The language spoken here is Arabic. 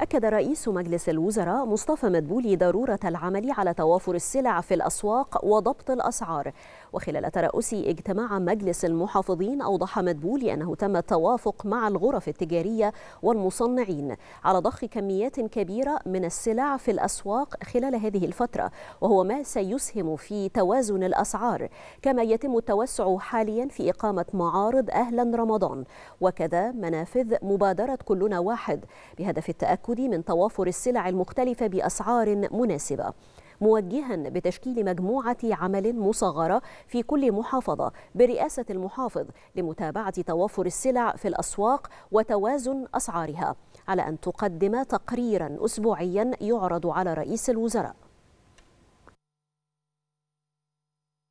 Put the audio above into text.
أكد رئيس مجلس الوزراء مصطفى مدبولي ضرورة العمل على توافر السلع في الأسواق وضبط الأسعار وخلال ترأس اجتماع مجلس المحافظين أوضح مدبولي أنه تم التوافق مع الغرف التجارية والمصنعين على ضخ كميات كبيرة من السلع في الأسواق خلال هذه الفترة وهو ما سيسهم في توازن الأسعار كما يتم التوسع حاليا في إقامة معارض أهلا رمضان وكذا منافذ مبادرة كلنا واحد بهدف التأكد التأكد من توافر السلع المختلفة بأسعار مناسبة موجها بتشكيل مجموعة عمل مصغرة في كل محافظة برئاسة المحافظ لمتابعة توافر السلع في الأسواق وتوازن أسعارها على أن تقدم تقريرا أسبوعيا يعرض على رئيس الوزراء